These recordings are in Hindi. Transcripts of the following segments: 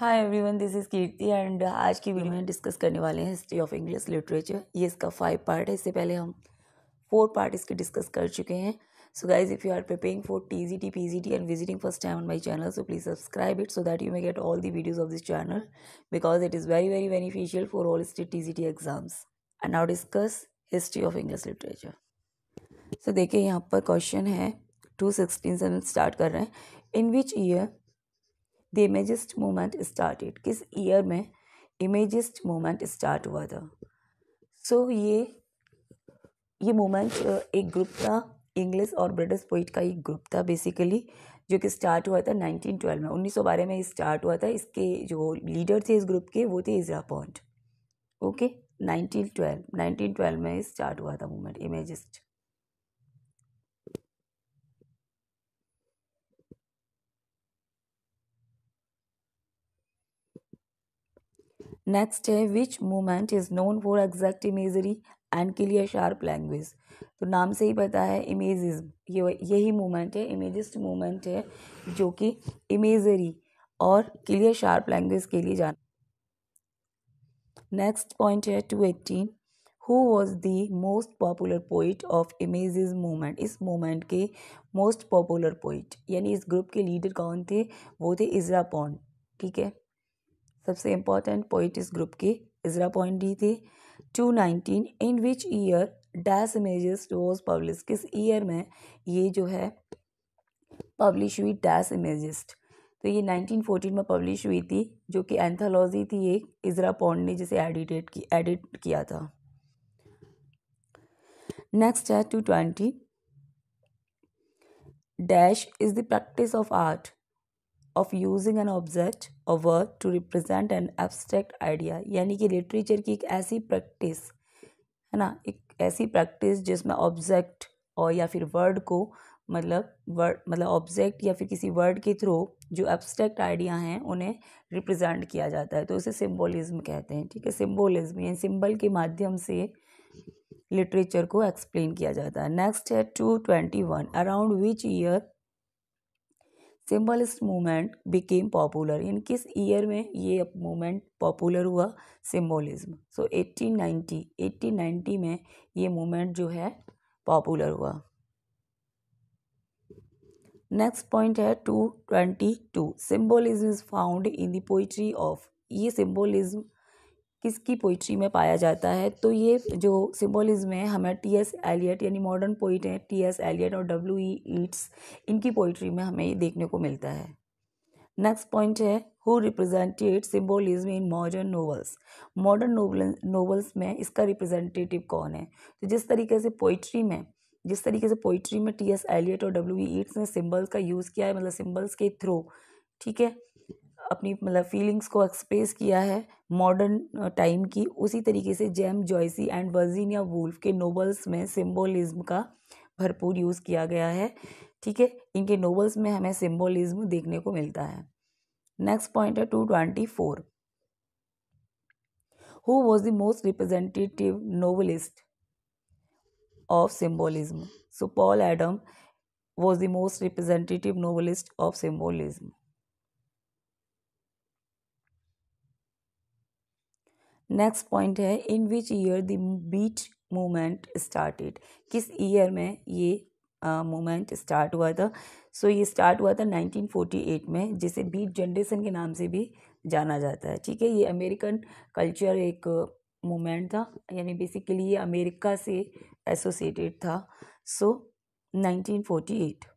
Hi everyone this is Kirti and आज की वीडियो में डिस्कस करने वाले हैं हिस्ट्री ऑफ इंग्लिश लिटरेचर ये इसका फाइव पार्ट है इससे पहले हम फोर पार्ट इसके डिस्कस कर चुके हैं so guys if you are preparing for T G T P G T and visiting first time on my channel so please subscribe it so that you may get all the videos of this channel because it is very very beneficial for all state T G T exams and now discuss history of English literature so देखिए यहाँ पर क्वेश्चन है टू सिक्सटीन से हम स्टार्ट कर रहे हैं in which year the imagist movement started किस ईयर में इमेजिस्ट मोमेंट स्टार्ट हुआ था सो so, ये ये मोमेंट एक ग्रुप था इंग्लिश और ब्रिटिश पोइट का एक ग्रुप था बेसिकली जो कि स्टार्ट हुआ था 1912 में उन्नीस सौ बारह में स्टार्ट हुआ था इसके जो लीडर थे इस ग्रुप के वो थे इजरा पॉइंट ओके 1912 1912 में स्टार्ट हुआ था मूवमेंट इमेजिस्ट नेक्स्ट है which movement is known for exact imagery and clear sharp language तो नाम से ही पता है इमेज ये यही मूवमेंट है इमेजिस्ट मूवमेंट है जो कि इमेजरी और क्लियर शार्प लैंग्वेज के लिए जाना नेक्स्ट पॉइंट है two eighteen who was the most popular poet of images movement इस मूवमेंट के मोस्ट पॉपुलर पोइट यानी इस ग्रुप के लीडर कौन थे वो थे इजरा पॉन्ड ठीक है सबसे इम्पॉर्टेंट पॉइंट इस ग्रुप के इजरा पॉइंट डी थे two nineteen in which year dash images was publish किस ईयर में ये जो है पब्लिश हुई डैश इमेजिस्ट तो ये 1914 में पब्लिश हुई थी जो कि एंथोलॉजी थी एक इजरा पॉन्ड ने जिसे एडिटेड की एडिट किया था नेक्स्ट है two twenty dash is the practice of art of using an object or work to represent an abstract idea यानी कि लिटरेचर की एक ऐसी प्रैक्टिस है ना एक ऐसी प्रैक्टिस जिसमें ऑब्जेक्ट और या फिर वर्ड को मतलब वर्ड मतलब ऑब्जेक्ट या फिर किसी वर्ड के थ्रू जो abstract आइडिया हैं उन्हें represent किया जाता है तो उसे सिम्बोलिज्म कहते हैं ठीक है सिम्बोलिज्म यानी symbol के माध्यम से लिटरेचर को एक्सप्लेन किया जाता है नेक्स्ट है two twenty one around which year symbolist movement became popular in किस ईयर में ये मूवमेंट पॉपुलर हुआ symbolism so eighteen ninety eighteen ninety में ये मूवमेंट जो है पॉपुलर हुआ नेक्स्ट पॉइंट है two twenty two symbolism is found in the poetry of ये सिम्बोलिज्म किसकी पोइट्री में पाया जाता है तो ये जो सिम्बोलिज्म है हमें टी एस एलियट यानी मॉडर्न पोइट हैं टी एस एलियट और डब्ल्यू ई ईट्स इनकी पोइट्री में हमें ये देखने को मिलता है नेक्स्ट पॉइंट है who represented symbolism in modern novels modern novels में इसका रिप्रेजेंटेटिव कौन है तो जिस तरीके से पोइट्री में जिस तरीके से पोइट्री में टी एस एलियट और डब्ल्यू ई ईट्स ने सिम्बल्स का यूज़ किया है मतलब सिम्बल्स के थ्रू ठीक है अपनी मतलब फीलिंग्स को एक्सप्रेस किया है मॉडर्न टाइम की उसी तरीके से James Joyce and Virginia Woolf के नोबल्स में सिम्बोलिज्म का भरपूर यूज़ किया गया है ठीक है इनके नोबल्स में हमें सिम्बोलिज्म देखने को मिलता है नेक्स्ट पॉइंट है two twenty four who was the most representative novelist of symbolism so Paul Adam was the most representative novelist of symbolism next point है in which year the beat movement started किस ईयर में ये मूवमेंट स्टार्ट हुआ था सो so, ये स्टार्ट हुआ था 1948 में जिसे बीट जनरेशन के नाम से भी जाना जाता है ठीक है ये अमेरिकन कल्चर एक मूवमेंट था यानी बेसिकली ये अमेरिका से एसोसिएटेड था सो so, 1948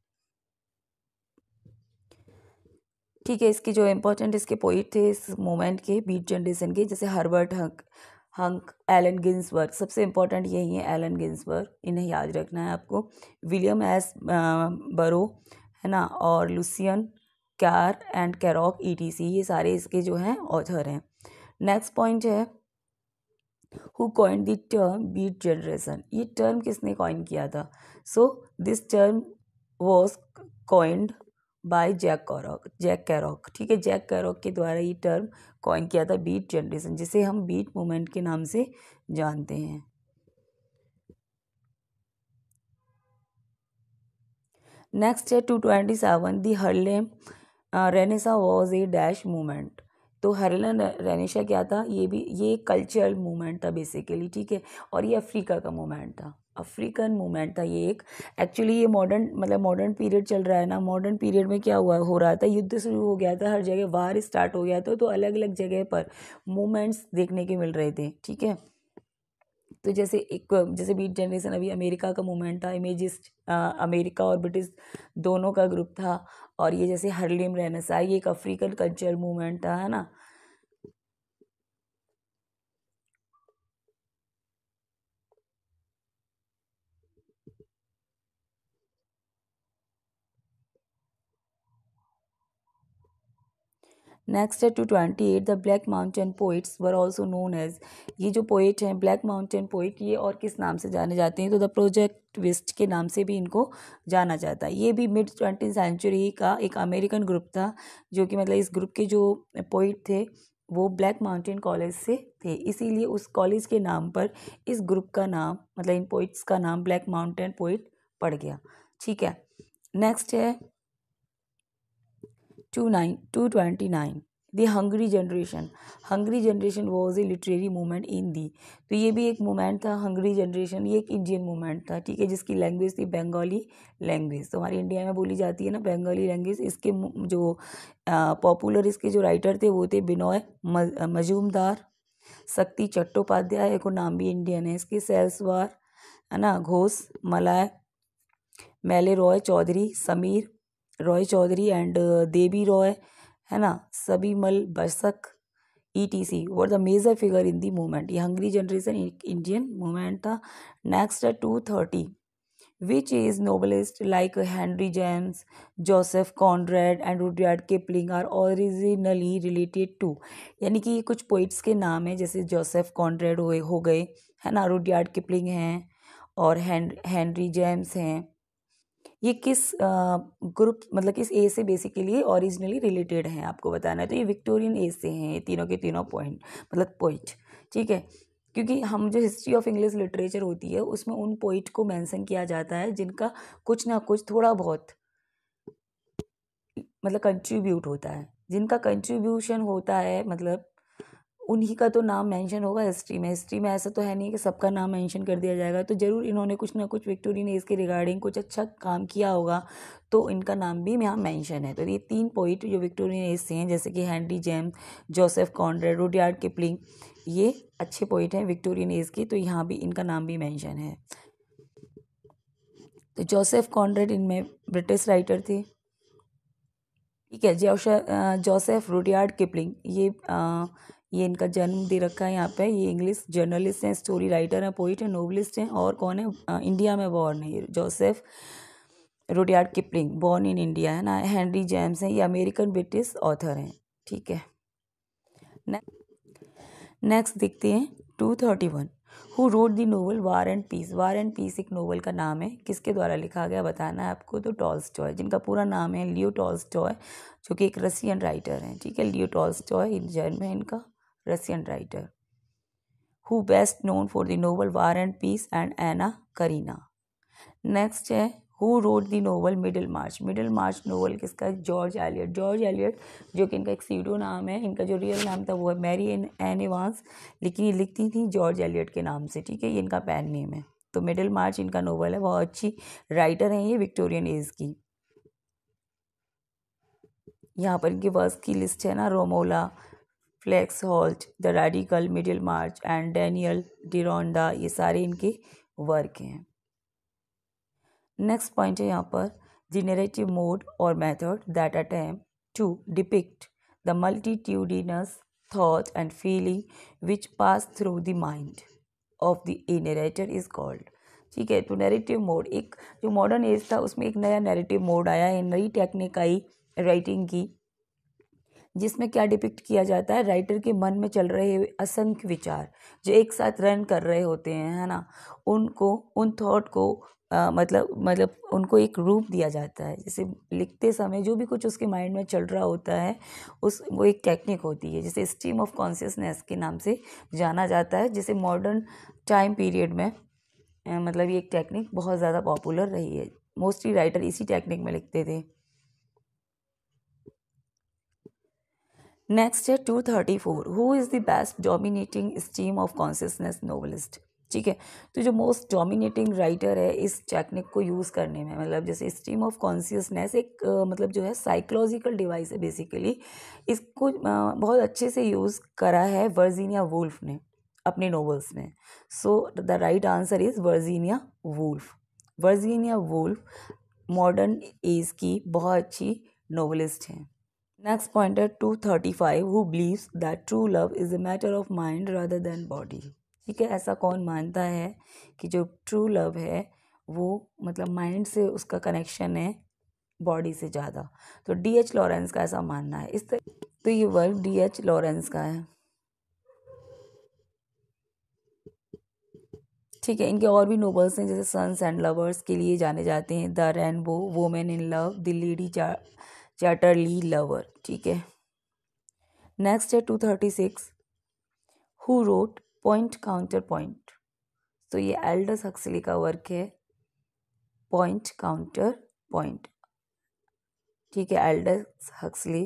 ठीक है इसके जो इम्पोर्टेंट इसके पोइट थे इस मोमेंट के बीट जनरेशन के जैसे Herbert Huncke Huncke Allen Ginsberg सबसे इम्पोर्टेंट यही है एलन गिन्सबर्ग इन्हें याद रखना है आपको विलियम एस बरो है ना और Lucien Carr and Kerouac etc ये सारे इसके जो हैं ऑथर हैं नेक्स्ट पॉइंट है who coin the term beat generation ये टर्म किसने कॉइन किया था so this term was coined by Jack Kerouac Jack Kerouac ठीक है जैक कैरॉक के द्वारा ये टर्म कॉइन किया था बीट जनरेशन जिसे हम बीट मोमेंट के नाम से जानते हैं नेक्स्ट है two twenty seven the Harlem Renaissance was a dash movement तो हरलन रेनेशा क्या था ये भी ये कल्चरल मूवमेंट था बेसिकली ठीक है और ये अफ्रीका का मूवमेंट था अफ्रीकन मूवमेंट था ये एक एक्चुअली ये मॉडर्न मतलब मॉडर्न पीरियड चल रहा है ना मॉडर्न पीरियड में क्या हुआ हो रहा था युद्ध शुरू हो गया था हर जगह वार स्टार्ट हो गया था तो अलग अलग जगह पर मूवमेंट्स देखने के मिल रहे थे ठीक है तो जैसे एक जैसे बीट जनरेशन अभी अमेरिका का मूवमेंट था इमेजिस्ट अमेरिका और ब्रिटिश दोनों का ग्रुप था और ये जैसे हरलिम रहनासा ये एक अफ्रीकन कल्चर मूवमेंट था है ना नेक्स्ट है two twenty eight the Black Mountain poets were also known as ये जो पोइट हैं ब्लैक माउंटेन पोइट ये और किस नाम से जाने जाते हैं तो द प्रोजेक्ट विस्ट के नाम से भी इनको जाना जाता है ये भी मिड ट्वेंटी सेंचुरी का एक अमेरिकन ग्रुप था जो कि मतलब इस ग्रुप के जो पोइट थे वो ब्लैक माउंटेन कॉलेज से थे इसीलिए उस कॉलेज के नाम पर इस ग्रुप का नाम मतलब इन पोइट्स का नाम ब्लैक माउंटेन पोइट पड़ गया ठीक है नेक्स्ट है two nine two twenty nine the hungry generation hungry generation was a literary movement in the तो ये भी एक मूवमेंट था हंगरी जनरेशन ये एक इंडियन मूवमेंट था ठीक है जिसकी लैंग्वेज थी बंगाली लैंग्वेज तो हमारी इंडिया में बोली जाती है ना बंगाली लैंग्वेज इसके जो पॉपुलर इसके जो राइटर थे वो थे बिनॉय मजूमदार शक्ति चट्टोपाध्याय को नाम भी इंडियन है इसके सेल्सवार है ना घोष मलाय मेले रॉय चौधरी समीर रॉय चौधरी एंड देवी रॉय है ना Subimal Basak E T C were the major figure in the movement ये हंगरी जनरेशन इंडियन मूवमेंट था नेक्स्ट है two thirty which is novelists like Henry James Joseph Conrad and Rudyard Kipling are originally related to यानी कि ये कुछ पोइट्स के नाम हैं जैसे जोसेफ कॉन्ड्रेड हो गए है ना रुडयार्ड किपलिंग हैं और हैंनरी जेम्स हैं ये किस ग्रुप मतलब किस एज से बेसिकली ओरिजिनली रिलेटेड हैं आपको बताना है तो ये विक्टोरियन एज से हैं ये तीनों के तीनों पॉइंट मतलब पोइट ठीक है क्योंकि हम जो हिस्ट्री ऑफ इंग्लिश लिटरेचर होती है उसमें उन पोइट को मेंशन किया जाता है जिनका कुछ ना कुछ थोड़ा बहुत मतलब कंट्रीब्यूट होता है जिनका कंट्रीब्यूशन होता है मतलब उन्हीं का तो नाम मेंशन होगा हिस्ट्री में हिस्ट्री में ऐसा तो है नहीं कि सबका नाम मेंशन कर दिया जाएगा तो ज़रूर इन्होंने कुछ ना कुछ विक्टोरियन एज के रिगार्डिंग कुछ अच्छा काम किया होगा तो इनका नाम भी यहाँ मेंशन है तो ये तीन पोइट जो विक्टोरियन एज से हैं जैसे कि Henry James Joseph Conrad Rudyard Kipling ये अच्छे पोइट हैं विक्टोरियन एज के तो यहाँ भी इनका नाम भी मैंशन है तो जोसेफ कॉन्ड्रेड इनमें ब्रिटिश राइटर थे ठीक है जोसेफ रुडियार्ड किपलिंग ये ये इनका जन्म दे रखा है यहाँ पे ये इंग्लिश जर्नलिस्ट हैं स्टोरी राइटर हैं पोइट हैं नोवलिस्ट हैं और कौन है इंडिया में बॉर्न है Joseph Rudyard Kipling born in India है ना हेनरी जेम्स हैं ये अमेरिकन ब्रिटिश ऑथर हैं ठीक है नेक्स्ट देखते हैं two thirty one who wrote the novel War and Peace War and Peace एक नोवल का नाम है किसके द्वारा लिखा गया बताना है आपको तो टॉय जिनका पूरा नाम है लियो टॉल्स्टॉय जो कि एक रसियन राइटर हैं ठीक है लियो इन जन्म है इनका Russian writer who best known for the novel War and Peace and Anna Karenina next है who wrote the novel Middlemarch Middlemarch novel किसका जॉर्ज एलियट जॉर्ज एलियट जो कि इनका एक सीडो नाम है इनका जो रियल नाम था वो है मैरी एन एन एवांस लेकिन ये लिखती थी जॉर्ज एलियट के नाम से ठीक है ये इनका पैन नेम है तो मिडिल मार्च इनका नोवल है बहुत अच्छी राइटर हैं ये विक्टोरियन एज की यहाँ पर इनके वर्स की लिस्ट है ना Romola Felix Holt the Radical Middlemarch and Daniel Deronda ये सारे इनके वर्क हैं नेक्स्ट पॉइंट है यहाँ पर जनरेटिव मोड और method that attempt to depict the multitudinous thought and feeling which pass through the mind of the a narrator is ठीक है तो नैरेटिव मोड एक जो मॉडर्न एज था उसमें एक नया नैरेटिव मोड आया है नई टेक्निक आई राइटिंग की जिसमें क्या डिपिक्ट किया जाता है राइटर के मन में चल रहे असंख्य विचार जो एक साथ रन कर रहे होते हैं है ना उनको उन थॉट को आ, मतलब मतलब उनको एक रूप दिया जाता है जैसे लिखते समय जो भी कुछ उसके माइंड में चल रहा होता है उस वो एक टेक्निक होती है जिसे स्टीम ऑफ कॉन्सियसनेस के नाम से जाना जाता है जिसे मॉडर्न टाइम पीरियड में मतलब ये एक टेक्निक बहुत ज़्यादा पॉपुलर रही है मोस्टली राइटर इसी टेक्निक में लिखते थे नेक्स्ट है two thirty four who is the best dominating stream of consciousness novelist ठीक है तो जो मोस्ट डोमिनेटिंग राइटर है इस टेक्निक को यूज़ करने में मतलब जैसे स्ट्रीम ऑफ कॉन्सियसनेस एक मतलब जो है साइकोलॉजिकल डिवाइस है बेसिकली इसको बहुत अच्छे से यूज़ करा है वर्जीनिया वुल्फ ने अपने नॉवेल्स में so the right answer is Virginia Woolf Virginia Woolf modern age की बहुत अच्छी नॉवलिस्ट हैं two thirty five who believes that true love is a matter of mind rather than body ठीक है ऐसा कौन मानता है कि जो ट्रू लव है वो मतलब माइंड से उसका कनेक्शन है बॉडी से ज़्यादा तो डी एच लॉरेंस का ऐसा मानना है इस तरह तो ये वर्ड डी एच लॉरेंस का है ठीक है इनके और भी नोबल्स हैं जैसे सन्स एंड लवर्स के लिए जाने जाते हैं the Rainbow Women in Love the Lady Chatterley lover ठीक है नेक्स्ट है two thirty six who wrote Point Counter Point तो ये एल्डस हक्सली का वर्क है पॉइंट काउंटर पॉइंट ठीक है Aldous Huxley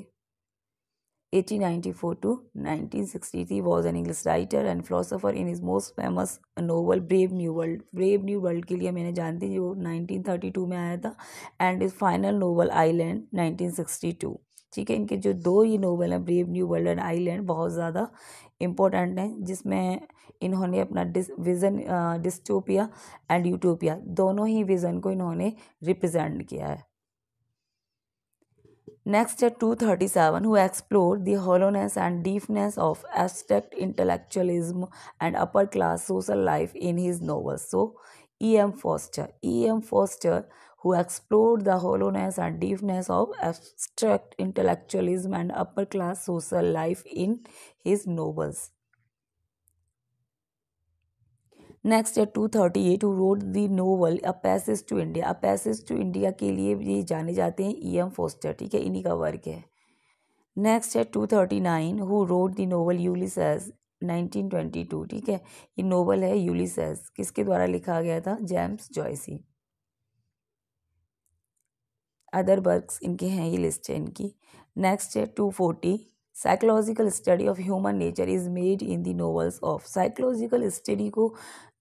1894 to 1963 was an English writer and philosopher in his most famous novel Brave New World. Brave New World के लिए मैंने जानती जो 1932 में आया था and his final novel Island 1962. ठीक है इनके जो दो ही नोवेल हैं Brave New World and Island बहुत ज़्यादा इम्पोर्टेंट हैं जिसमें इन्होंने अपना डिस विज़न डिस्टोपिया एंड यूटोपिया दोनों ही विज़न को इन्होंने रिप्रेजेंट किया है Next at 237, who explored the hollowness and deepness of abstract intellectualism and upper class social life in his novels. So, E.M. Foster. E.M. Foster, who explored the hollowness and deepness of abstract intellectualism and upper class social life in his novels. Next है two thirty eight wrote the novel A Passage to India A Passage to India के लिए ये जाने जाते हैं ई एम फोस्टर ठीक है इन्हीं का वर्क है नेक्स्ट है two thirty nine who wrote the novel Ulysses nineteen twenty two ठीक है ये नोवल है यूलिस किसके द्वारा लिखा गया था जेम्स जॉयसी अदर वर्क इनके हैं ये लिस्ट है इनकी नेक्स्ट है two forty psychological study of human nature is made in the novels of psychological study को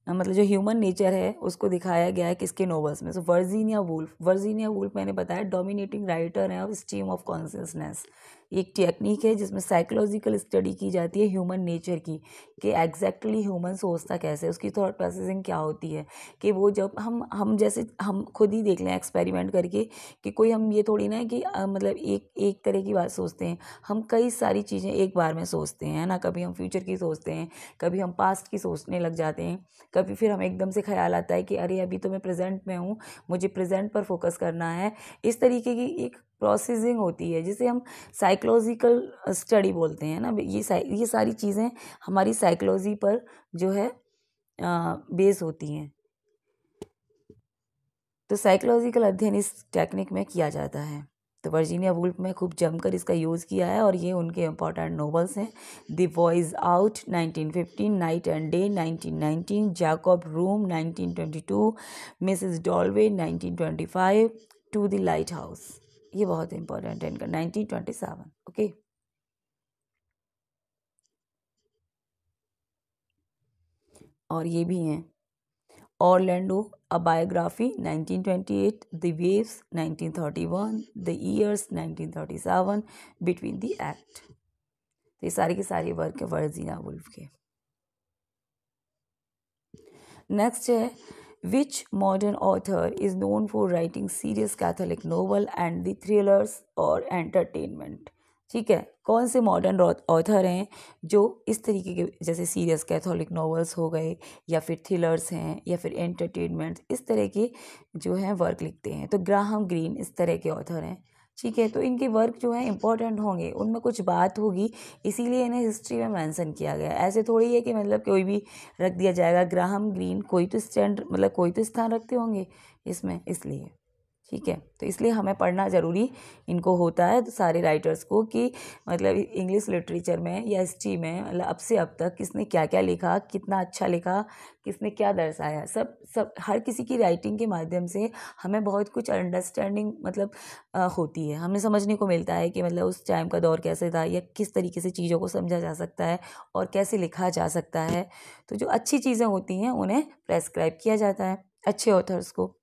मतलब जो ह्यूमन नेचर है उसको दिखाया गया है किसके नॉवल्स में so Virginia Woolf Virginia Woolf मैंने बताया डोमिनेटिंग राइटर है ऑफ स्टीम ऑफ कॉन्सियसनेस एक टेक्निक है जिसमें साइकोलॉजिकल स्टडी की जाती है ह्यूमन नेचर की कि एग्जैक्टली ह्यूमन सोचता कैसे उसकी थॉट प्रोसेसिंग क्या होती है कि वो जब हम हम जैसे हम खुद ही देख लें एक्सपेरिमेंट करके कि कोई हम ये थोड़ी ना है कि आ, मतलब एक एक तरह की बात सोचते हैं हम कई सारी चीज़ें एक बार में सोचते हैं ना कभी हम फ्यूचर की सोचते हैं कभी हम पास्ट की सोचने लग जाते हैं कभी फिर हम एकदम से ख्याल आता है कि अरे अभी तो मैं प्रेजेंट में हूँ मुझे प्रेजेंट पर फोकस करना है इस तरीके की एक प्रोसेसिंग होती है जिसे हम साइकोलॉजिकल स्टडी बोलते हैं ना ये ये सारी चीज़ें हमारी साइकोलॉजी पर जो है बेस होती हैं तो साइकोलॉजिकल अध्ययन इस टेक्निक में किया जाता है तो वर्जीनिया वुल्फ में खूब जमकर इसका यूज़ किया है और ये उनके इम्पॉर्टेंट नॉवल्स हैं the Voyage Out 1915 Night and Day 1919 Jacob room 1922 Mrs Dalloway 1925 To the Lighthouse ये बहुत इंपॉर्टेंट है इनका नाइनटीन ट्वेंटी सेवन ओके और ये भी हैं Orlando a biography 1928 the Waves 1931 the Years 1937 Between the Act तो ये सारे के सारे वर्क है वर्जीना वुल्फ के नेक्स्ट है Which modern author is known for writing serious Catholic novel and the thrillers or entertainment? ठीक है कौन से मॉडर्न ऑथर हैं जो इस तरीके के जैसे सीरियस कैथोलिक नॉवेल्स हो गए या फिर थ्रिलर्स हैं या फिर एंटरटेनमेंट इस तरह के जो हैं वर्क लिखते हैं तो ग्राहम ग्रीन इस तरह के ऑथर हैं ठीक है तो इनके वर्क जो है इंपॉर्टेंट होंगे उनमें कुछ बात होगी इसीलिए इन्हें हिस्ट्री में मेंशन किया गया ऐसे थोड़ी है कि मतलब कोई भी रख दिया जाएगा ग्राहम ग्रीन कोई तो स्टैंड मतलब कोई तो स्थान रखते होंगे इसमें इसलिए ठीक है तो इसलिए हमें पढ़ना ज़रूरी इनको होता है तो सारे राइटर्स को कि मतलब इंग्लिश लिटरेचर में या हिस्ट्री में मतलब अब से अब तक किसने क्या क्या लिखा कितना अच्छा लिखा किसने क्या दर्शाया सब सब हर किसी की राइटिंग के माध्यम से हमें बहुत कुछ अंडरस्टैंडिंग मतलब आ, होती है हमें समझने को मिलता है कि मतलब उस टाइम का दौर कैसे था या किस तरीके से चीज़ों को समझा जा सकता है और कैसे लिखा जा सकता है तो जो अच्छी चीज़ें होती हैं उन्हें प्रेस्क्राइब किया जाता है अच्छे ऑथर्स को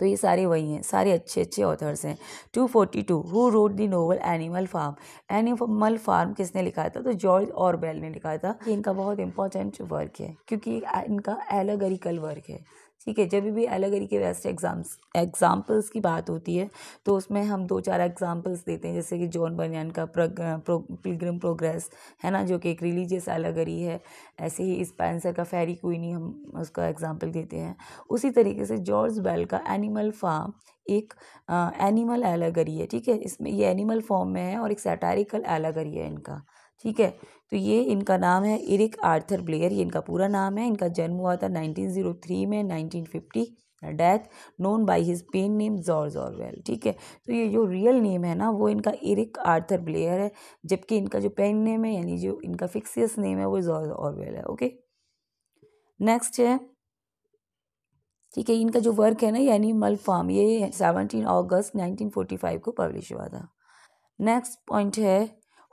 तो ये सारे वही हैं सारे अच्छे अच्छे ऑथर्स हैं two forty two who wrote the novel Animal Farm Animal Farm किसने लिखा था तो जॉर्ज और बेल ने लिखा था इनका बहुत इंपॉर्टेंट वर्क है क्योंकि इनका एलोगरिकल वर्क है ठीक है जब भी अलग के वेस्ट एग्जाम्स एग्जाम्पल्स की बात होती है तो उसमें हम दो चार एग्जाम्पल्स देते हैं जैसे कि जॉन बनियान का पिलग्रम प्रोग्रेस है ना जो कि एक रिलीजियस एलगरी है ऐसे ही स्पेंसर का फेरी क्वीनी हम उसका एग्जाम्पल देते हैं उसी तरीके से जॉर्ज बेल का एनिमल फार्म एक आ, एनिमल एलागरी है ठीक है इसमें ये एनिमल फॉर्म में है और एक सैटारिकल एलागरी है इनका ठीक है तो ये इनका नाम है इरिक आर्थर ब्लेयर ये इनका पूरा नाम है इनका जन्म हुआ था 1903 में 1950 death known by his pen name George Orwell ठीक है तो ये जो रियल नेम है ना वो इनका इरिक आर्थर ब्लेयर है जबकि इनका जो पेन नेम है यानी जो इनका फिक्सियस नेम है वो जॉर्ज ऑरवेल है ओके नेक्स्ट है ठीक है इनका जो वर्क है ना यानी मल फार्म ये सेवनटीन अगस्त नाइनटीन फोर्टी फाइव को पब्लिश हुआ था नेक्स्ट पॉइंट है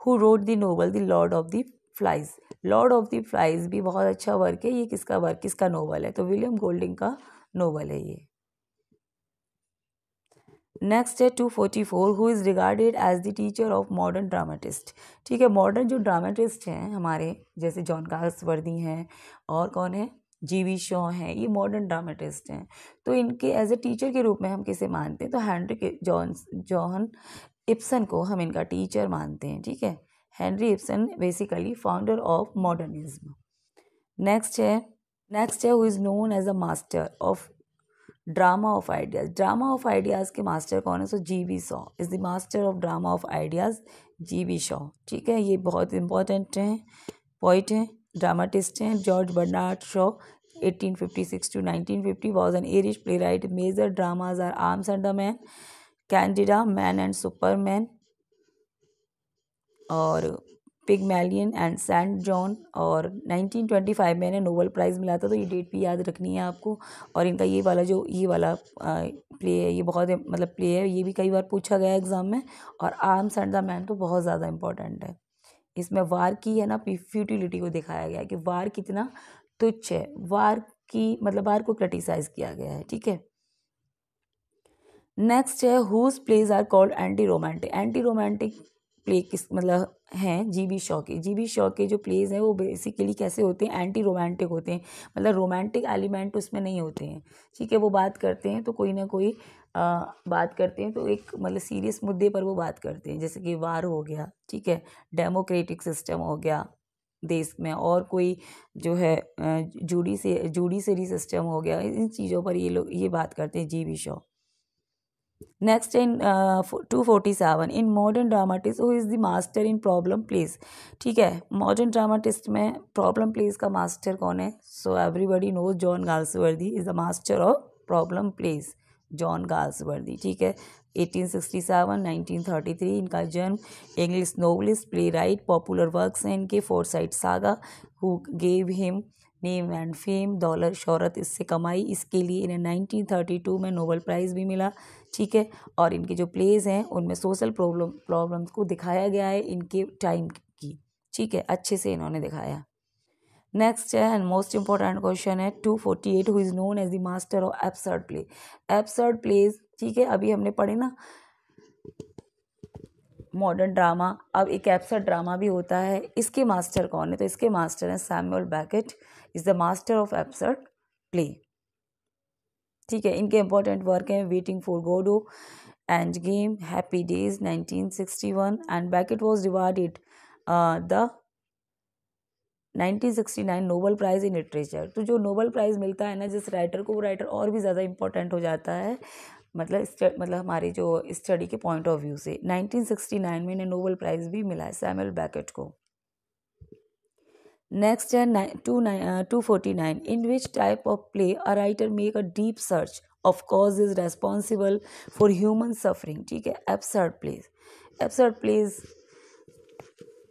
who wrote the novel The Lord of the Flies Lord of the Flies भी बहुत अच्छा वर्क है ये किसका वर्क किसका नोवल है तो विलियम गोल्डिंग का नोवल है ये नेक्स्ट है two forty four who is regarded as the teacher of modern dramatist ठीक है मॉडर्न जो ड्रामेटिस्ट हैं हमारे जैसे जॉन वर्दी हैं और कौन है जी वी शो हैं ये मॉडर्न ड्रामेटिस्ट हैं तो इनके एज ए टीचर के रूप में हम किसे मानते हैं तो हैंनरी जॉन जॉन इप्सन को हम इनका टीचर मानते हैं ठीक है Henry Ibsen basically founder of modernism next है नेक्स्ट है who is known as a master of drama of ideas drama of ideas के मास्टर कौन है so G B Shaw is the master of drama of ideas G B Shaw ठीक है ये बहुत इंपॉर्टेंट हैं पॉइंट हैं ड्रामाटिस्ट हैं George Bernard Shaw 1856 to 1950 was an Irish playwright. Major dramas are Arms and the Man, Candida Man and Superman और Pygmalion and Saint Joan और 1925 में इन्हें नोबल प्राइज़ मिला था तो ये डेट भी याद रखनी है आपको और इनका ये वाला जो ये वाला प्ले है ये बहुत मतलब प्ले है ये भी कई बार पूछा गया एग्ज़ाम में और आर्म्स एंड द मैन तो बहुत ज़्यादा इंपॉर्टेंट है इसमें वार की है ना फ्यूटिलिटी को दिखाया गया है कि वार कितना तुच्छ है वार की मतलब वार को क्रिटिसाइज़ किया गया है ठीक है नेक्स्ट है whose plays are called anti romantic anti romantic play किस मतलब हैं जी बी शॉ के जी बी शॉ के जो प्लेज हैं वो बेसिकली कैसे होते हैं एंटी रोमांटिक होते हैं मतलब रोमांटिक एलिमेंट उसमें नहीं होते हैं ठीक है वो बात करते हैं तो कोई ना कोई आ, बात करते हैं तो एक मतलब सीरियस मुद्दे पर वो बात करते हैं जैसे कि वार हो गया ठीक है डेमोक्रेटिक सिस्टम हो गया देश में और कोई जो है जूडी से जूडी सिस्टम हो गया इन चीज़ों पर ये लोग ये बात करते हैं G B Shaw Next, in uh, 247, in modern dramatist, who is the master in problem plays? ठीक है modern dramatist में problem plays का master कौन है So everybody knows John Galsworthy is the master of problem plays. John Galsworthy ठीक है 1867, 1933 इनका जन्म English novelist playwright popular works हैं इनके Forsyte Saga who gave him name and fame dollar शहरत इससे कमाई इसके लिए इन्हें 1932 में नोबल प्राइज़ भी मिला ठीक है और इनके जो प्लेज हैं उनमें सोशल प्रॉब्लम प्रॉब्लम्स को दिखाया गया है इनके टाइम की ठीक है अच्छे से इन्होंने दिखाया नेक्स्ट है एंड मोस्ट इंपॉर्टेंट क्वेश्चन है two forty eight who is known as the master of absurd play absurd plays ठीक है अभी हमने पढ़े ना मॉडर्न ड्रामा अब एक एप्सर्ड ड्रामा भी होता है इसके मास्टर कौन है तो इसके मास्टर हैं Samuel Beckett is the master of absurd play ठीक है इनके इंपॉर्टेंट वर्क हैं Waiting for Godot Endgame Happy Days 1961 and Beckett was divided the 1969 Nobel price in literature तो जो नोबल प्राइज़ मिलता है ना जिस राइटर को वो राइटर और भी ज़्यादा इंपॉर्टेंट हो जाता है मतलब मतलब हमारे जो स्टडी के पॉइंट ऑफ व्यू से 1969 में इन्हें नोबल प्राइज़ भी मिला है सैमुअल बैकेट को नेक्स्ट है two forty nine in which type of play a writer make a deep search of cause is responsible for human suffering ठीक है एप्सर्ड प्लेज एप्सर्ड प्लेज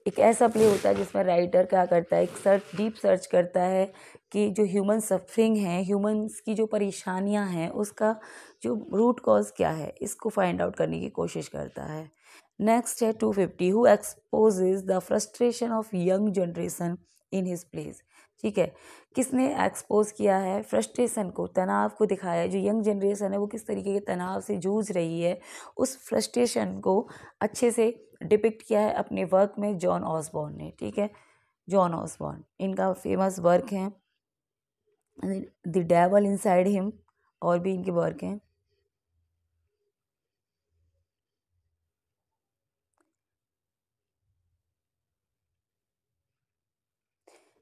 एक ऐसा प्ले होता है जिसमें राइटर क्या करता है एक सर्च डीप सर्च करता है कि जो ह्यूमन सफरिंग है ह्यूमन्स की जो परेशानियां हैं उसका जो रूट कॉज क्या है इसको फाइंड आउट करने की कोशिश करता है नेक्स्ट है two fifty who expose the frustration of young generation in his plays ठीक है किसने एक्सपोज किया है फ्रस्ट्रेशन को तनाव को दिखाया है जो यंग जनरेशन है वो किस तरीके के तनाव से जूझ रही है उस फ्रस्ट्रेशन को अच्छे से डिपिक्ट किया है अपने वर्क में जॉन ऑसबॉर्न ने ठीक है जॉन ऑसबॉर्न इनका फेमस वर्क है द डेवल इनसाइड हिम और भी इनके वर्क हैं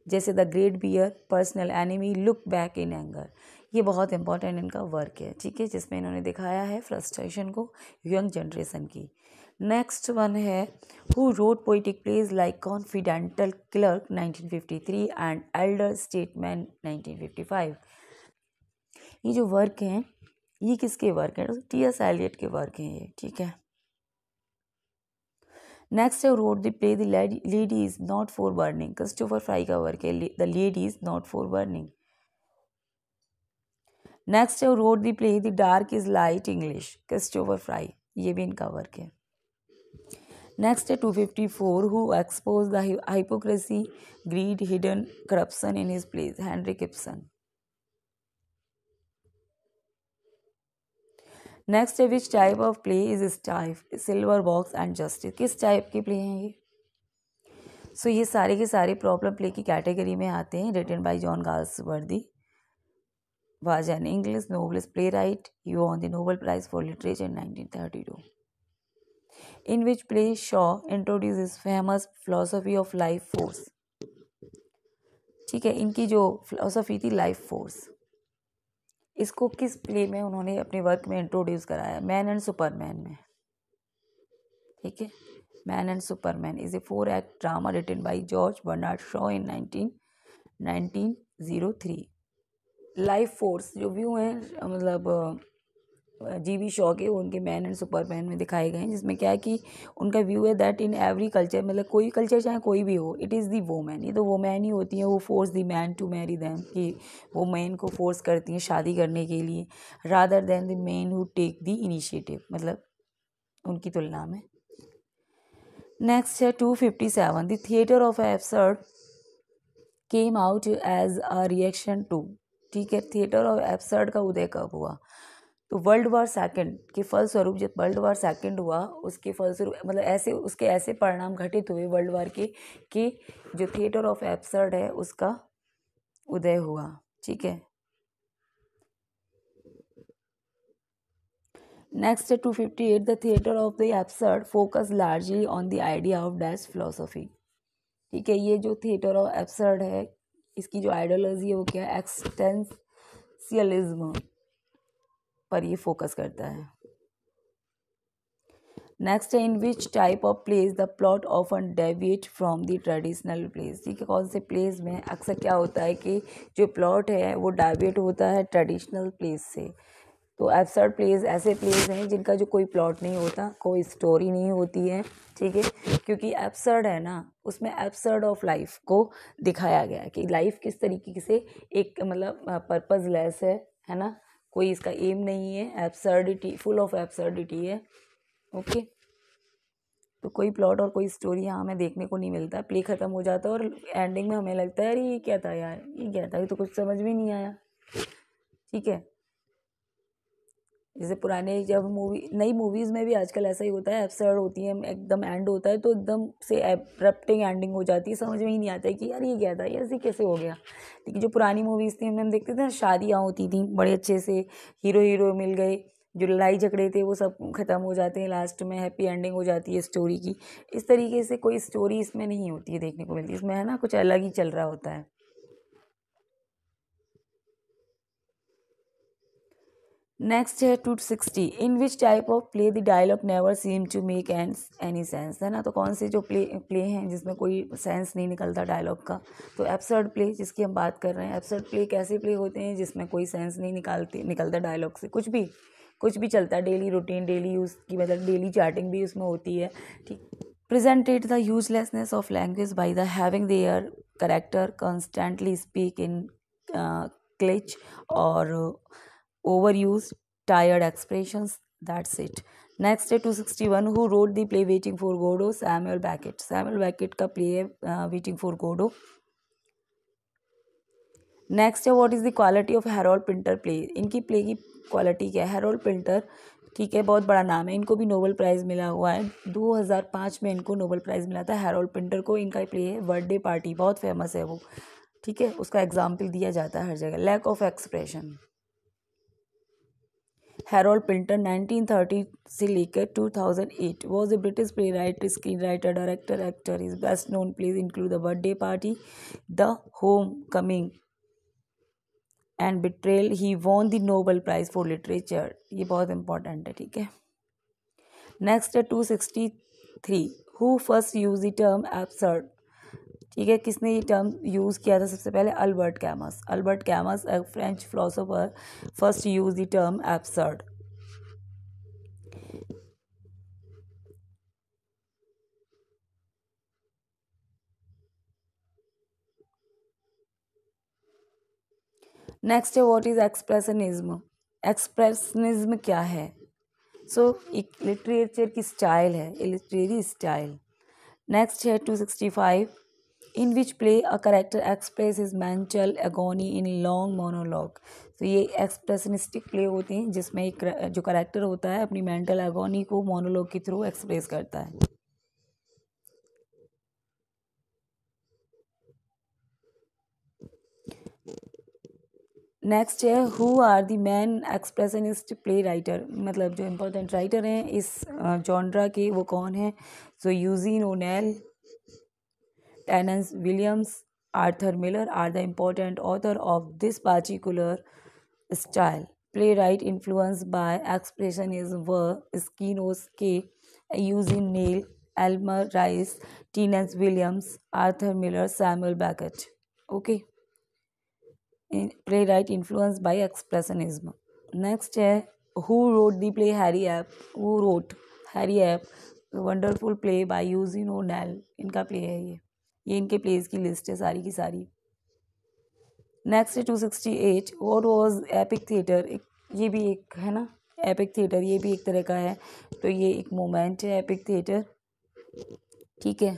जैसे The Great Bear Personal Enemy Look Back in Anger ये बहुत इंपॉर्टेंट इनका वर्क है ठीक है जिसमें इन्होंने दिखाया है फ्रस्ट्रेशन को यंग जनरेशन की नेक्स्ट वन है who wrote poetic plays like Confidential Clerk 1953 and Elder Statesman 1955 ये जो वर्क हैं ये किसके वर्क हैं टी एस एलियट के वर्क हैं ये ठीक है Next, I wrote the play The Lady is Not for Burning. Christopher Fry का वर्क है The Lady is Not for Burning. Next है wrote the play The Dark is Light English Christopher Fry ये भी इनका वर्क है नेक्स्ट है two fifty four who expose the hypocrisy greed hidden corruption in his plays Henry Ibsen next है which type of play is type Silver Box and Justice किस टाइप की प्ले हैं ये सो so, ये सारे के सारे प्रॉब्लम प्ले की कैटेगरी में आते हैं written by John Galsworthy was an English novelist playwright who won the Nobel prize for literature nineteen thirty two in which play Shaw introduce is famous philosophy of life force ठीक है इनकी जो फिलोसफी थी लाइफ फोर्स इसको किस प्ले में उन्होंने अपने वर्क में इंट्रोड्यूस कराया मैन एंड सुपरमैन में ठीक है Man and Superman is a four act drama written by George Bernard Shaw in nineteen nineteen zero three life force जो व्यू हैं मतलब जी वी शॉ के उनके मैन एंड सुपर मैन में दिखाए गए हैं जिसमें क्या है कि उनका व्यू है दैट इन एवरी कल्चर मतलब कोई कल्चर चाहे कोई भी हो इट इज़ दी वोमैन ये तो वोमैन ही होती है वो force the man to marry than कि वो मैन को फोर्स करती हैं शादी करने के लिए rather than the man who take the initiative मतलब उनकी तुलना में नेक्स्ट है two fifty seven the theatre of absurd came out as a reaction to ठीक है थिएटर ऑफ एब्सर्ड का उदय कब हुआ तो वर्ल्ड वॉर सेकेंड के फलस्वरूप जब वर्ल्ड वॉर सेकेंड हुआ उसके फलस्वरूप मतलब ऐसे उसके ऐसे परिणाम घटित हुए वर्ल्ड वॉर के कि जो थिएटर ऑफ एप्सर्ड है उसका उदय हुआ ठीक है नेक्स्ट है two fifty eight the theatre of the absurd focus largely on the idea of dash philosophy ठीक है ये जो थिएटर ऑफ एब्सर्ड है इसकी जो आइडियोलॉजी है वो क्या है एक्सटेंसियलिज्म पर ये फोकस करता है नेक्स्ट है in which type of plays the plot of and deviate from the traditional plays ठीक है कौन से प्लेस में अक्सर क्या होता है कि जो प्लॉट है वो डाइवेट होता है ट्रेडिशनल प्लेस से तो एब्सर्ड प्लेस ऐसे प्लेस हैं जिनका जो कोई प्लॉट नहीं होता कोई स्टोरी नहीं होती है ठीक है क्योंकि एब्सर्ड है ना उसमें एब्सर्ड ऑफ लाइफ को दिखाया गया है कि लाइफ किस तरीके से एक मतलब पर्पज़ लेस है है ना कोई इसका एम नहीं है एब्सर्डिटी फुल ऑफ एब्सर्डिटी है ओके तो कोई प्लॉट और कोई स्टोरी यहाँ हमें देखने को नहीं मिलता प्ले ख़त्म हो जाता है और एंडिंग में हमें लगता है अरे ये क्या था यार ये क्या था ये तो कुछ समझ में नहीं आया ठीक है जैसे पुराने जब मूवी नई मूवीज़ में भी आजकल ऐसा ही होता है एपसर्ड होती है एकदम एंड होता है तो एकदम से एप्रप्टिंग एंडिंग हो जाती है समझ में ही नहीं आता है कि यार ये क्या था ऐसे कैसे हो गया लेकिन जो पुरानी मूवीज़ थी हमने हम देखते थे ना शादियाँ होती थी बड़े अच्छे से हीरो हीरो मिल गए जो लड़ाई झगड़े थे वो सब ख़त्म हो जाते हैं लास्ट में हैप्पी एंडिंग हो जाती है स्टोरी की इस तरीके से कोई स्टोरी इसमें नहीं होती है देखने को मिलती इसमें है ना कुछ अलग ही चल रहा होता है नेक्स्ट है two sixty in which type of play the dialogue never seem to make and any sense है ना तो कौन से जो प्ले प्ले हैं जिसमें कोई सेंस नहीं निकलता डायलॉग का तो एप्सर्ड प्ले जिसकी हम बात कर रहे हैं एप्सर्ड प्ले कैसे प्ले होते हैं जिसमें कोई सेंस नहीं निकालते निकलता डायलॉग से कुछ भी कुछ भी चलता है डेली रूटीन डेली यूज़ की मतलब डेली चैटिंग भी उसमें होती है ठीक presented the uselessness of language by the having their character constantly speak in cliche और uh, over use tired expression that's it next है two sixty one who wrote the play Waiting for Godot Samuel Beckett Samuel Beckett का प्ले है वेटिंग फॉर गोडो नेक्स्ट है what is the quality of Harold Pinter play इनकी प्ले की क्वालिटी क्या है हेरोल प्रिंटर ठीक है बहुत बड़ा नाम है इनको भी नोबल प्राइज़ मिला हुआ है 2005 में इनको नोबल प्राइज़ मिला था हेरोल प्रिंटर को इनका प्ले है बर्थडे पार्टी बहुत फेमस है वो ठीक है उसका एग्जाम्पल दिया जाता है हर जगह lack of expression Harold Pinter 1930 से लेकर 2008 was a British play writer screen writer director actor is best known plays include the Birthday Party the Homecoming and Betrayal he won the Nobel prize for literature ये बहुत इंपॉर्टेंट है ठीक है नेक्स्ट है two sixty three who first use the term absurd ठीक है किसने ये टर्म यूज़ किया था सबसे पहले Albert Camus Albert Camus French philosopher first use the term absurd next है व्हाट इज़ एक्सप्रेशनिज्म एक्सप्रेशनिज्म क्या है सो so, एक लिटरेचर की स्टाइल है लिटरेरी स्टाइल नेक्स्ट है two sixty five in which play a character express is mental agony in long monologue तो ये एक्सप्रेशनिस्टिक प्ले होते हैं जिसमें एक जो करेक्टर होता है अपनी मेंटल एगोनी को मोनोलॉग के थ्रू एक्सप्रेस करता है नेक्स्ट है who are the main expressionist play writer मतलब जो इम्पोर्टेंट राइटर हैं इस जॉन्ड्रा के वो कौन हैं so Eugene O'Neill Tennant Williams, Arthur Miller are the important author of this particular style. Playwright influenced by expressionism were Skinos K, Eugene Neil, Elmer Rice, Tennant Williams, Arthur Miller, Samuel Beckett. Okay. In playwright influenced by expressionism. Next uh, who wrote the play Harry App? Who wrote Harry App? Wonderful play by Eugene O'Neill. इनका play है ये. ये इनके प्लेस की लिस्ट है सारी की सारी नेक्स्ट है टू सिक्सटी एट और वॉज एपिक थिएटर ये भी एक है ना एपिक थिएटर ये भी एक तरह का है तो ये एक मोमेंट है एपिक थिएटर ठीक है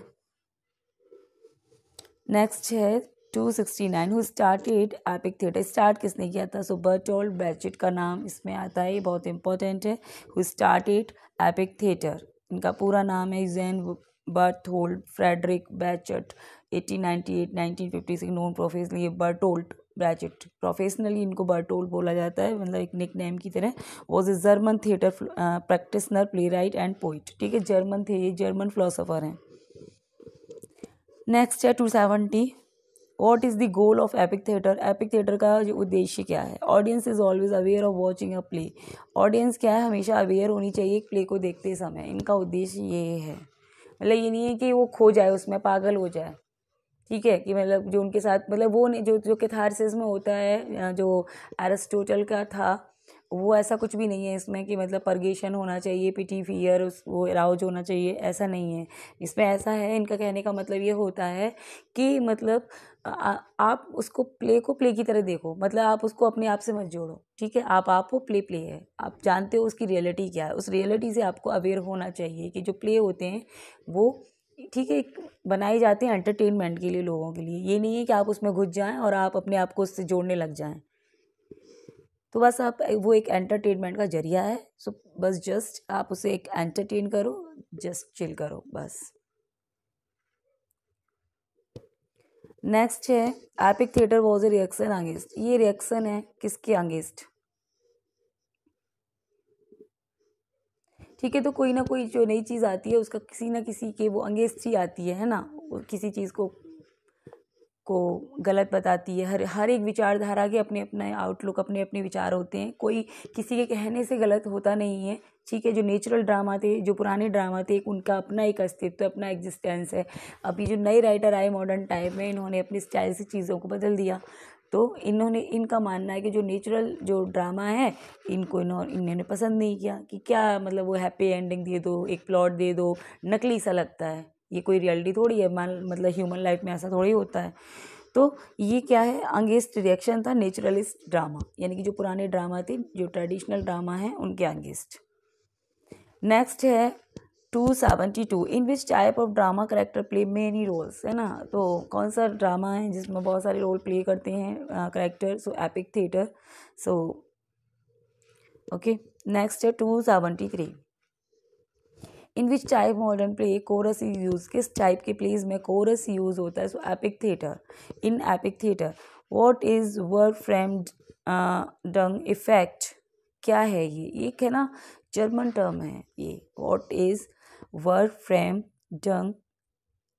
नेक्स्ट है two sixty nine who started epic theatre start किसने किया था सो बर्टोल्ड बैचिट का नाम इसमें आता है ये बहुत इंपॉर्टेंट है हु स्टार्टेड एपिक थिएटर इनका पूरा नाम है Eugen Berthold Friedrich Brecht 1898 1956 known professionally Bertolt Brecht professionally इनको बर्टोल्ट बोला जाता है मतलब एक निक नेम की तरह was a German theatre practitioner playwright and poet ठीक है जर्मन थे ये जर्मन फिलोसफर हैं नेक्स्ट है two seventy what is the goal of epic theatre epic theatre का जो उद्देश्य क्या है audience is always aware of watching a play audience क्या है हमेशा अवेयर होनी चाहिए एक प्ले को देखते समय इनका उद्देश्य ये है मतलब ये नहीं है कि वो खो जाए उसमें पागल हो जाए ठीक है कि मतलब जो उनके साथ मतलब वो नहीं जो जो कैथारसिस में होता है जो एरिस्टोटल का था वो ऐसा कुछ भी नहीं है इसमें कि मतलब परगेशन होना चाहिए पिटी फियर उस वो राउज होना चाहिए ऐसा नहीं है इसमें ऐसा है इनका कहने का मतलब ये होता है कि मतलब आ, आप उसको प्ले को प्ले की तरह देखो मतलब आप उसको अपने आप से मत जोड़ो ठीक है आप आप हो प्ले प्ले है आप जानते हो उसकी रियलिटी क्या है उस रियलिटी से आपको अवेयर होना चाहिए कि जो प्ले होते हैं वो ठीक है बनाए जाते हैं एंटरटेनमेंट के लिए लोगों के लिए ये नहीं है कि आप उसमें घुस जाएं और आप अपने आप को उससे जोड़ने लग जाएं तो बस आप वो एक एंटरटेनमेंट का जरिया है सो so, बस जस्ट आप उसे एक एंटरटेन करो जस्ट चिल करो बस नेक्स्ट है epic theatre was a reaction against ये रिएक्शन है किसके अंगेस्ट ठीक है तो कोई ना कोई जो नई चीज़ आती है उसका किसी ना किसी के वो अंगेस्ट ही आती है है ना किसी चीज़ को को गलत बताती है हर हर एक विचारधारा के अपने अपने आउटलुक अपने अपने विचार होते हैं कोई किसी के कहने से गलत होता नहीं है ठीक है जो नेचुरल ड्रामा थे जो पुराने ड्रामा थे उनका अपना एक अस्तित्व अपना एग्जिस्टेंस है अभी जो नए राइटर आए मॉडर्न टाइप में इन्होंने अपने स्टाइल से चीज़ों को बदल दिया तो इन्होंने इनका मानना है कि जो नेचुरल जो ड्रामा है इनको इन्होंने इन्होंने पसंद नहीं किया कि क्या मतलब वो हैप्पी एंडिंग दे दो एक प्लॉट दे दो नकली सा लगता है ये कोई रियलिटी थोड़ी है मान मतलब ह्यूमन लाइफ में ऐसा थोड़ी होता है तो ये क्या है अंगेस्ट रिएक्शन था नेचुरलिस्ट ड्रामा यानी कि जो पुराने ड्रामा थे जो ट्रेडिशनल ड्रामा है उनके अंगेस्ट नेक्स्ट है two seventy two in which type of drama character play many roles है ना तो कौन सा ड्रामा है जिसमें बहुत सारे रोल प्ले करते हैं character so epic theatre so okay next है two seventy three in which type modern play chorus is use किस टाइप के प्लेज में कोरस यूज होता है so epic theatre in epic theatre what is Verfremdung effect क्या है ये एक है ना जर्मन टर्म है ये what is Verfremdung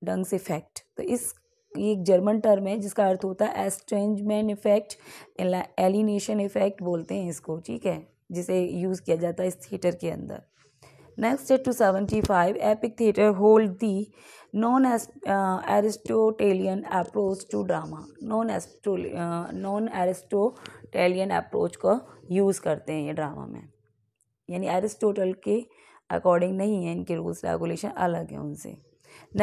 डंग्स इफेक्ट तो इस ये एक जर्मन टर्म है जिसका अर्थ होता है एस्ट्रेंजमेंट इफेक्ट एलिनेशन इफेक्ट बोलते हैं इसको ठीक है जिसे यूज़ किया जाता है इस थिएटर के अंदर next at two seventy five epic theatre hold the non Aristotelian Aristotelian approach to drama non Aristotelian approach का यूज़ करते हैं ये ड्रामा में यानी एरिस्टोटल के अकॉर्डिंग नहीं है इनके रूल्स रेगुलेशन अलग हैं उनसे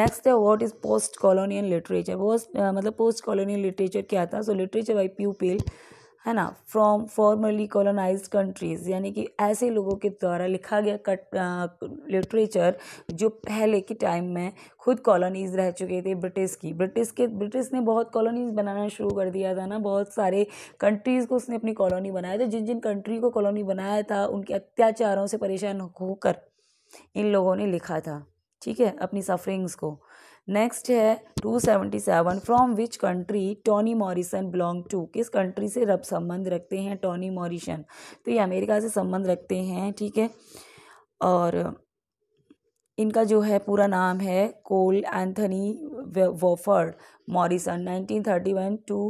नेक्स्ट है what is post colonial literature वो मतलब पोस्ट कॉलोनियल लिटरेचर क्या था सो लिटरेचर बाई प्यूपिल है ना फ्रॉम फॉर्मरली कॉलोनाइज कंट्रीज़ यानी कि ऐसे लोगों के द्वारा लिखा गया कट लिटरेचर जो पहले के टाइम में खुद कॉलोनीज़ रह चुके थे ब्रिटिश की ब्रिटिश के ब्रिटिश ने बहुत कॉलोनीज़ बनाना शुरू कर दिया था ना बहुत सारे कंट्रीज़ को उसने अपनी कॉलोनी बनाया था जिन जिन कंट्री को कॉलोनी बनाया था उनके अत्याचारों से परेशान होकर इन लोगों ने लिखा था ठीक है अपनी सफरिंग्स को नेक्स्ट है 277 from which country Toni Morrison belong to किस कंट्री से रब संबंध रखते हैं टॉनी मॉरिसन तो ये अमेरिका से संबंध रखते हैं ठीक है और इनका जो है पूरा नाम है Chloe Anthony Wofford Morrison 1931 to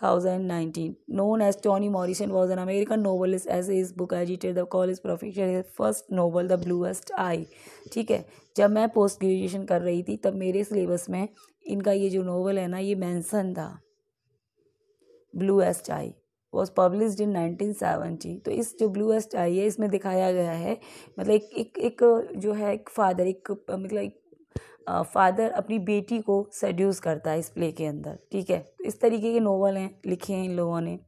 2019. Known as Toni Morrison was an American novelist. As his book agitated the college professor, his first novel, The Bluest Eye. ठीक है जब मैं पोस्ट ग्रेजुएशन कर रही थी तब मेरे सिलेबस में इनका ये जो नोवेल है ना ये मैंसन था Bluest Eye was published in nineteen seventy तो इस जो ब्लू एस्ट आई है इसमें दिखाया गया है मतलब एक एक एक जो है एक फादर एक मतलब एक फादर अपनी बेटी को सड्यूस करता है इस प्ले के अंदर ठीक है तो इस तरीके के नोवेल हैं लिखे हैं इन लोगों ने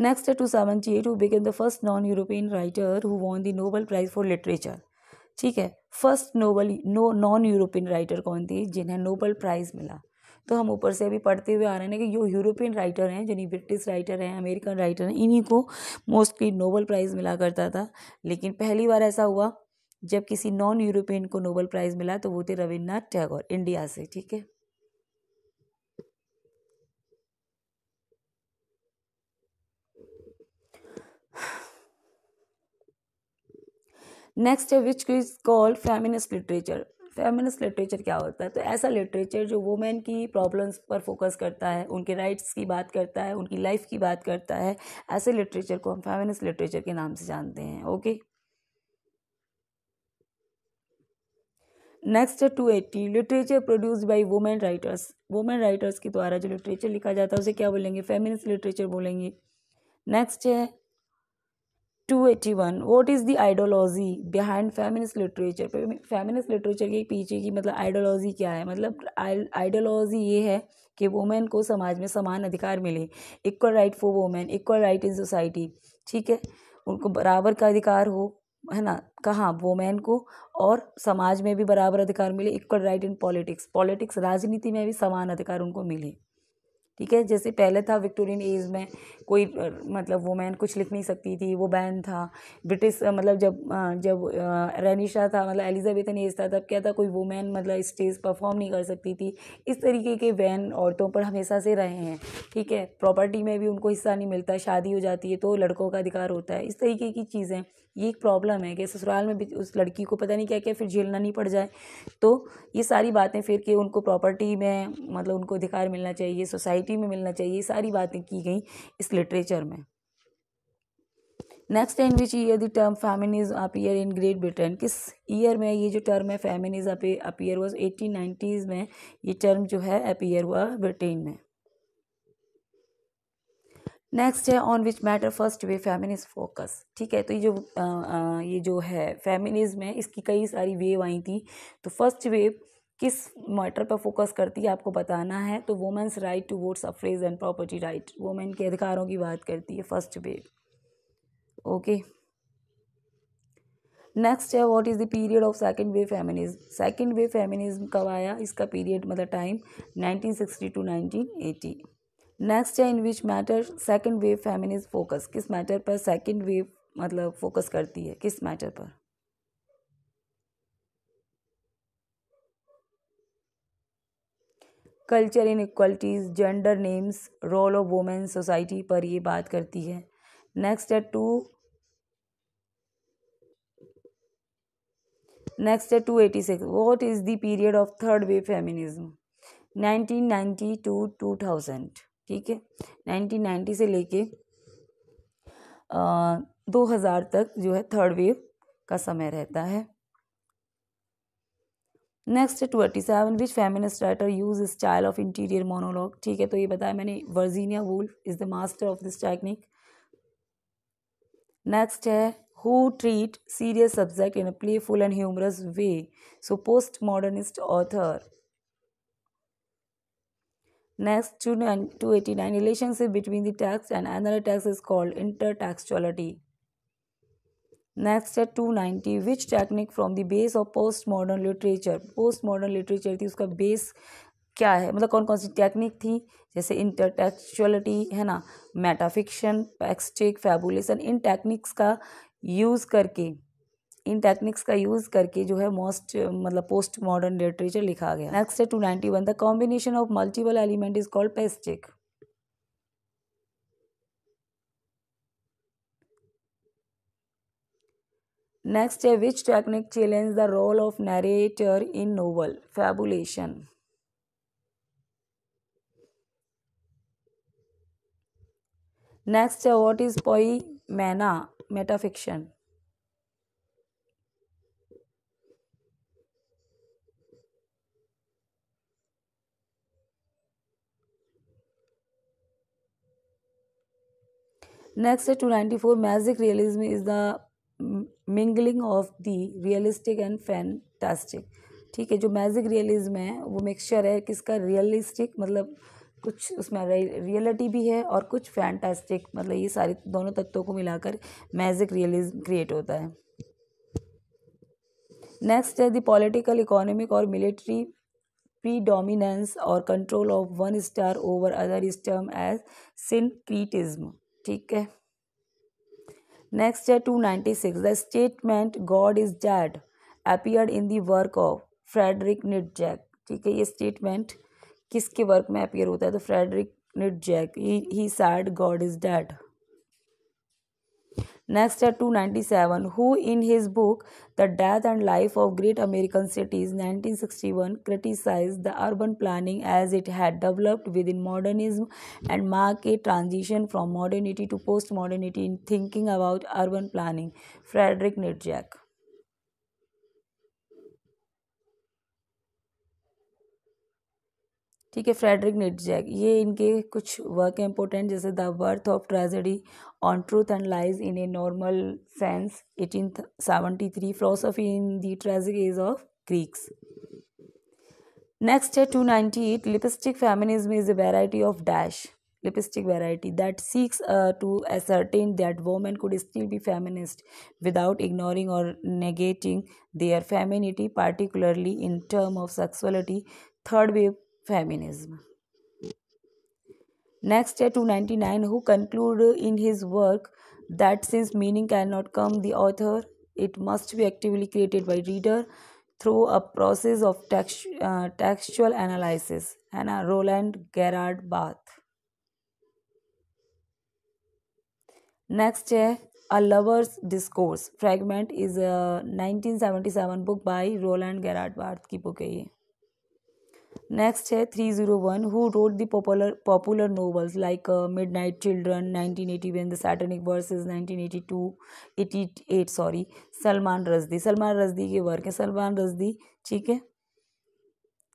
नेक्स्ट है two seventy eight who became the first non European writer who won the Nobel Prize for literature ठीक है first Nobel no non European writer कौन थी जिन्हें नोबल प्राइज़ मिला तो हम ऊपर से अभी पढ़ते हुए आ रहे हैं कि जो यूरोपियन राइटर हैं जिन्हें ब्रिटिश राइटर हैं अमेरिकन राइटर हैं इन्हीं को मोस्टली नोबल प्राइज़ मिला करता था लेकिन पहली बार ऐसा हुआ जब किसी नॉन यूरोपियन को नोबल प्राइज़ मिला तो वो थे रविन्द्रनाथ टैगोर इंडिया से ठीक है नेक्स्ट है which is called feminist literature feminist literature क्या होता है तो ऐसा लिटरेचर जो वुमेन की प्रॉब्लम्स पर फोकस करता है उनके राइट्स की बात करता है उनकी लाइफ की बात करता है ऐसे लिटरेचर को हम फेमिनिस्ट लिटरेचर के नाम से जानते हैं okay okay? Next two eighty literature produce by women writers women writers के द्वारा जो लिटरेचर लिखा जाता है उसे क्या बोलेंगे फेमिनिस्ट लिटरेचर बोलेंगे नेक्स्ट है two eighty one what is the ideology behind feminist literature feminist literature के पीछे की मतलब आइडियोलॉजी क्या है मतलब आइडियोलॉजी ये है कि वुमेन को समाज में समान अधिकार मिले equal right for women equal right in society ठीक है उनको बराबर का अधिकार हो है ना कहाँ वोमेन को और समाज में भी बराबर अधिकार मिले equal right in politics politics राजनीति में भी समान अधिकार उनको मिले ठीक है जैसे पहले था विक्टोरियन एज में कोई मतलब वोमेन कुछ लिख नहीं सकती थी वो बैन था ब्रिटिश मतलब जब जब रैनिशा था मतलब एलिजाबेथन एज था तब क्या था कोई वोमेन मतलब स्टेज परफॉर्म नहीं कर सकती थी इस तरीके के बैन औरतों पर हमेशा से रहे हैं ठीक है प्रॉपर्टी में भी उनको हिस्सा नहीं मिलता शादी हो जाती है तो लड़कों का अधिकार होता है इस तरीके की चीज़ें ये एक प्रॉब्लम है कि ससुराल में भी उस लड़की को पता नहीं क्या क्या फिर झेलना नहीं पड़ जाए तो ये सारी बातें फिर कि उनको प्रॉपर्टी में मतलब उनको अधिकार मिलना चाहिए सोसाइटी में मिलना चाहिए ये सारी बातें की गई इस लिटरेचर में next in which year the term feminism appear in Great Britain किस ईयर में ये जो टर्म है फैमिनिज अपीयर हुआ एटीन नाइन्टीज़ में ये टर्म जो है अपीयर हुआ ब्रिटेन में नेक्स्ट है on which matter first wave feminist focus ठीक है तो ये जो आ, आ, ये जो है फेमिनिज्म है इसकी कई सारी वेव आई थी तो फर्स्ट वेव किस मैटर पर फोकस करती है आपको बताना है तो women's right to vote suffrage and property right women के अधिकारों की बात करती है फर्स्ट वेव ओके नेक्स्ट है what is the period of second wave feminism second wave feminism कब आया इसका पीरियड मतलब टाइम 1960 टू एटी नेक्स्ट है in which matter second wave feminism focus किस मैटर पर सेकेंड वेव मतलब फोकस करती है किस मैटर पर culture inequalities gender names role of women society पर ये बात करती है नेक्स्ट है टू नेक्स्ट है two eighty six what is the period of third wave feminism nineteen ninety two two thousand ठीक है 1990 से लेके दो हज़ार तक जो है थर्ड वेव का समय रहता है next twenty seven which feminist writer use style of interior monologue ठीक है तो ये बताया मैंने Virginia Woolf is the master of this technique next है who treat serious subject in a playful and humorous way so post modernist author next two nine Next, 289 relationship between the text and another text is inter intertextuality. Next है two ninety which technique from the base of post modern literature post modern literature थी उसका बेस क्या है मतलब कौन कौन सी टेक्निक थी जैसे इंटर इंटरटेक्चुअलिटी है ना मेटाफिक्शन पैक्सटिक फेबुलेशन इन टेक्निक्स का यूज़ करके इन टेक्निक्स का यूज़ करके जो है मोस्ट मतलब पोस्ट मॉडर्न लिटरेचर लिखा गया नेक्स्ट है two ninety one the combination of multiple element is called pastiche next है which technique challenge the role of narrator in novel fabulation next है what is poioumenon metafiction next है two at four magic realism is the mingling of the realistic and fantastic ठीक है जो मैजिक रियलिज्म है वो मिक्सचर है किसका रियलिस्टिक मतलब कुछ उसमें रियलिटी भी है और कुछ फैंटास्टिक मतलब ये सारे दोनों तत्वों को मिलाकर मैजिक रियलिज्म क्रिएट होता है नेक्स्ट है द पॉलिटिकल इकोनॉमिक और मिलिट्री प्रीडोमिनेंस और control of one state over other term as syncretism ठीक है नेक्स्ट है two ninety six the statement God is dead appear in the work of Friedrich Jack ठीक है ये स्टेटमेंट किसके वर्क में अपियर होता है तो फ्रेडरिक जैक ही said God is dead Next at 297, who in his book The Death and Life of Great American Cities 1961 criticized the urban planning as it had developed within modernism and marked a transition from modernity to postmodernity in thinking about urban planning. Frederick Nietzsche. ठीक है फ्रेडरिक नेटजैक ये इनके कुछ वर्क हैं इंपॉर्टेंट जैसे the birth of tragedy on truth and lies in a normal sense eighteen seventy three philosophy in the tragic age of Greeks next है two ninety eight lipstick feminism is a variety of dash lipstick variety that seeks to ascertain that women could still be feminist without ignoring और negating their femininity particularly in term of sexuality third wave feminism. Next year, 299, who conclude in his work that since meaning cannot come the author, it must be actively created by reader through a process of text, uh, textual analysis. Anna Roland Gerard Bath. Next, A Lover's Discourse fragment is a 1977 book by Roland Gerard Bath book next है three zero one who wrote the popular popular novels like midnight children nineteen eighty one the satanic verses nineteen eighty two eighty eight sorry Salman Rushdie Salman Rushdie के वर्क है सलमान रजदी ठीक है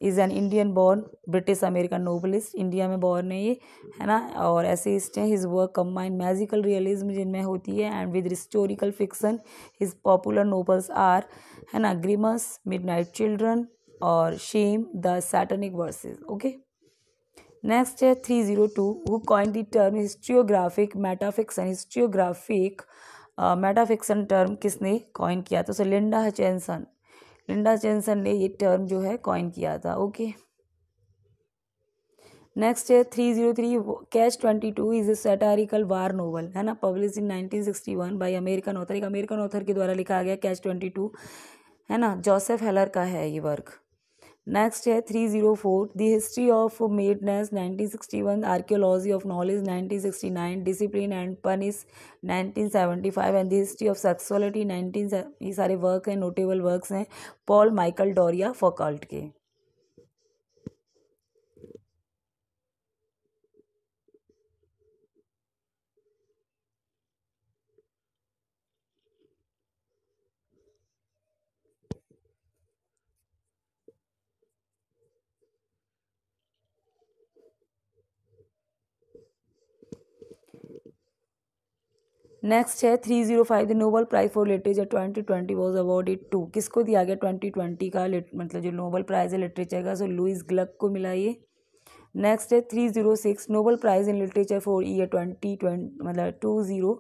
is an Indian born British American novelist India में बॉर्न है ये है ना और इस्ट हैं his work combine magical realism जिनमें होती है and with historical fiction his popular novels are है ना ग्रीमस मिड नाइट चिल्ड्रन और shame the satanic verses okay next है three zero two who coin the term historiographic metafiction historiographic metafiction term किसने कॉइन किया था सो लिंडा हचेंसन लिंडा चैनसन ने ये टर्म जो है कॉइन किया था ओके नेक्स्ट है three zero three Catch twenty two is a satirical war novel है ना publish in nineteen sixty one by American author एक अमेरिकन ऑथर के द्वारा लिखा गया कैच ट्वेंटी टू है ना जोसेफ हेलर का है ये वर्क नेक्स्ट है three zero four the history of madness nineteen sixty one archaeology of knowledge nineteen sixty nine discipline and punish nineteen seventy five and the history of sexuality nineteen ये सारे वर्क हैं नोटेबल वर्क्स हैं पॉल माइकल डोरिया फॉकल्ट के नेक्स्ट है three zero five the Nobel prize for literature twenty twenty was awarded to किसको दिया गया ट्वेंटी ट्वेंटी का मतलब जो नोबल प्राइज़ है लिटरेचर का सो लुइस ग्लक को मिला ये नेक्स्ट है three zero six Nobel price in literature for year twenty twenty मतलब two zero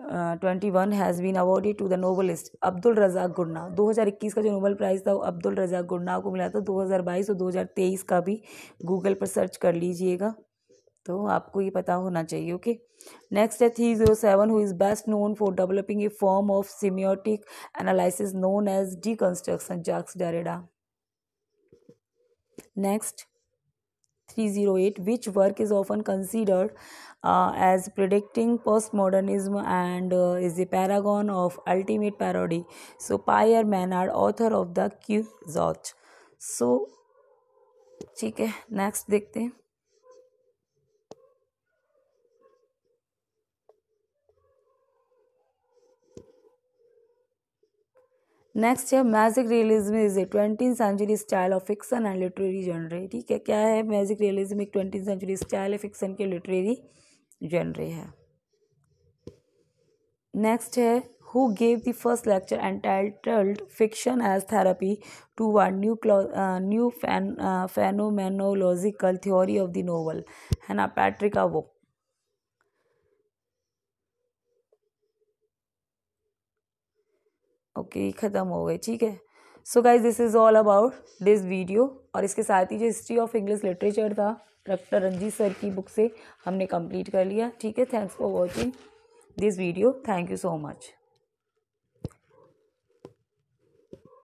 twenty one has been awarded to the novelist Abdulrazak Gurnah दो हज़ार इक्कीस का जो नोबल प्राइज़ था वो अब्दुल रजाक गुड़ना को मिला था दो हज़ार बाईस और दो हज़ार तेईस का भी गूगल पर सर्च कर लीजिएगा तो आपको ये पता होना चाहिए ओके नेक्स्ट है three zero seven who is best known for developing a form of semiotic analysis known as deconstruction Jacques Derrida next three zero eight which work is often considered as predicting post modernism and is a paragon of ultimate parody so Pierre Menard author of the Quixote so ठीक है नेक्स्ट देखते हैं नेक्स्ट है magic realism is a twenty century style of fiction and literary genre ठीक है क्या है मैजिक रियलिज्म एक ट्वेंटी सेंचुरी स्टाइल है फिक्सन के लिटरेरी जनरे है नेक्स्ट है who gave the first lecture and titled fiction as therapy to one new new fan phenomenological theory of the novel है ना पैट्रिका वो ओके ख़त्म हो गए ठीक है so guys this is all about this video और इसके साथ ही जो हिस्ट्री ऑफ इंग्लिश लिटरेचर था डॉक्टर रंजीत सर की बुक से हमने कंप्लीट कर लिया ठीक है thanks for watching this video thank you so much